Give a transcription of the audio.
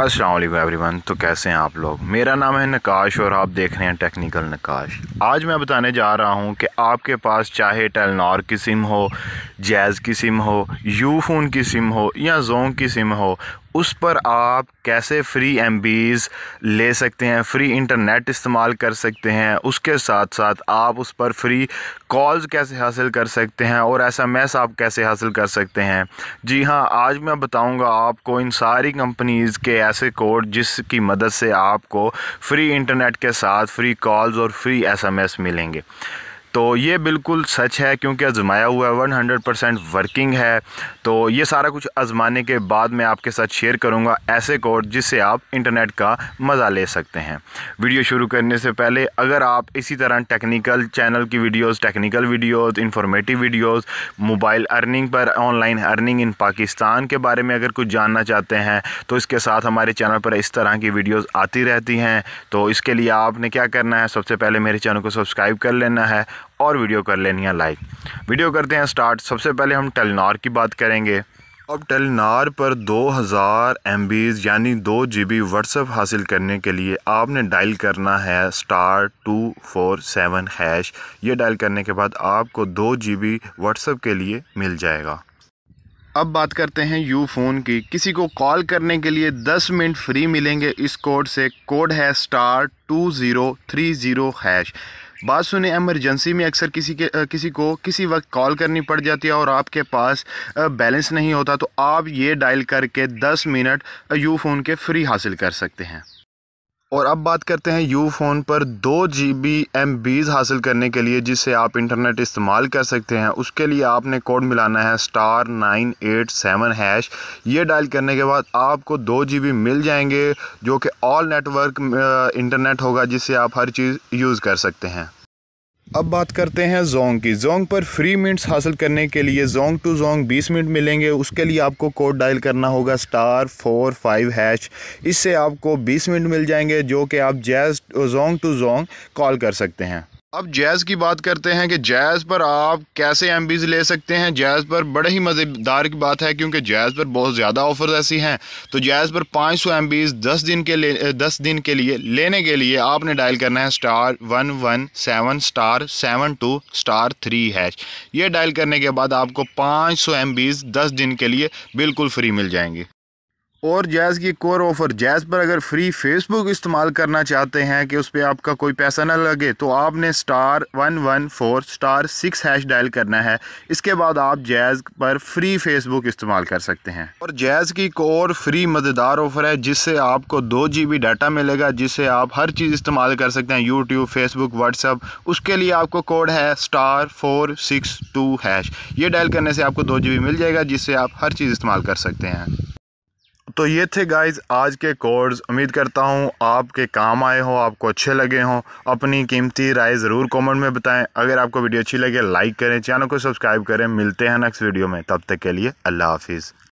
Aslam everyone तो कैसे हैं आप लोग मेरा नाम है नकाश और आप देख रहे हैं टेक्निकल नकाश आज मैं बताने जा रहा हूं कि आपके पास चाहे टेलनॉर की सिम हो जैज़ की सिम हो यू फ़ोन की सिम हो या जोंग की सिम हो उस पर आप कैसे फ्री एम ले सकते हैं फ्री इंटरनेट इस्तेमाल कर सकते हैं उसके साथ साथ आप उस पर फ्री कॉल्स कैसे हासिल कर सकते हैं और एस एम एस आप कैसे हासिल कर सकते हैं जी हाँ आज मैं बताऊंगा आपको इन सारी कंपनीज़ के ऐसे कोड जिसकी मदद से आपको फ्री इंटरनेट के साथ फ्री कॉल्स और फ्री एस एम एस मिलेंगे तो ये बिल्कुल सच है क्योंकि आजमाया हुआ है हंड्रेड परसेंट वर्किंग है तो ये सारा कुछ आजमाने के बाद मैं आपके साथ शेयर करूँगा ऐसे कोड जिससे आप इंटरनेट का मज़ा ले सकते हैं वीडियो शुरू करने से पहले अगर आप इसी तरह टेक्निकल चैनल की videos technical videos informative videos mobile earning पर ऑनलाइन अर्निंग इन पाकिस्तान के बारे में अगर कुछ जानना चाहते हैं तो इसके साथ हमारे चैनल पर इस तरह की वीडियोज़ आती रहती हैं तो इसके लिए आपने क्या करना है सबसे पहले मेरे चैनल को सब्सक्राइब कर लेना है और वीडियो कर लेनी है लाइक वीडियो करते हैं स्टार्ट सबसे पहले हम टेलनार की बात करेंगे अब टेलनार पर 2000 हज़ार यानी 2 जीबी व्हाट्सएप हासिल करने के लिए आपने डायल करना है star two four seven hash ये डायल करने के बाद आपको 2 जीबी व्हाट्सएप के लिए मिल जाएगा अब बात करते हैं यू फ़ोन की किसी को कॉल करने के लिए 10 मिनट फ्री मिलेंगे इस कोड से कोड है star two zero three zero hash बात सुने एमरजेंसी में अक्सर किसी के किसी को किसी वक्त कॉल करनी पड़ जाती है और आपके पास बैलेंस नहीं होता तो आप ये डायल करके 10 मिनट यू फ़ोन के फ्री हासिल कर सकते हैं और अब बात करते हैं यू फ़ोन पर दो जी बी एम बीज़ हासिल करने के लिए जिससे आप इंटरनेट इस्तेमाल कर सकते हैं उसके लिए आपने कोड मिलाना है star nine eight seven hash ये डायल करने के बाद आपको दो जी बी मिल जाएंगे जो कि ऑल नेटवर्क इंटरनेट होगा जिससे आप हर चीज़ यूज़ कर सकते हैं अब बात करते हैं जोंग की जोंग पर फ्री मिनट्स हासिल करने के लिए जोंग टू जोंग 20 मिनट मिलेंगे उसके लिए आपको कोड डायल करना होगा स्टार फोर फाइव हैश इससे आपको 20 मिनट मिल जाएंगे जो कि आप Jazz Zong to Zong call कर सकते हैं अब जैज़ की बात करते हैं कि जैज़ पर आप कैसे एम ले सकते हैं जैज़ पर बड़े ही मज़ेदार की बात है क्योंकि जैज़ पर बहुत ज़्यादा ऑफर्स ऐसी हैं तो जैज़ पर 500 सौ एम दस दिन के लिए दस दिन के लिए लेने के लिए आपने डायल करना है star one one seven star seven two star three hash ये डायल करने के बाद आपको पाँच सौ एम दस दिन के लिए बिल्कुल फ्री मिल जाएंगे और जैज़ की कोर ऑफ़र जैज़ पर अगर फ्री फेसबुक इस्तेमाल करना चाहते हैं कि उस पर आपका कोई पैसा ना लगे तो आपने star one one four star six hash dial करना है इसके बाद आप जैज़ पर फ्री फेसबुक इस्तेमाल कर सकते हैं और जैज़ की कोर फ्री मददार ऑफ़र है जिससे आपको दो जी बी डाटा मिलेगा जिससे आप हर चीज़ इस्तेमाल कर सकते हैं यूट्यूब फेसबुक व्हाट्सअप उसके लिए आपको कोड है star four six two hash ये डायल करने से आपको दो जी बी मिल जाएगा जिससे आप हर चीज़ इस्तेमाल कर सकते हैं तो ये थे गाइज आज के कोर्स उम्मीद करता हूँ आपके काम आए हो आपको अच्छे लगे हों अपनी कीमती राय ज़रूर कमेंट में बताएं अगर आपको वीडियो अच्छी लगे लाइक करें चैनल को सब्सक्राइब करें मिलते हैं नेक्स्ट वीडियो में तब तक के लिए अल्लाह हाफिज़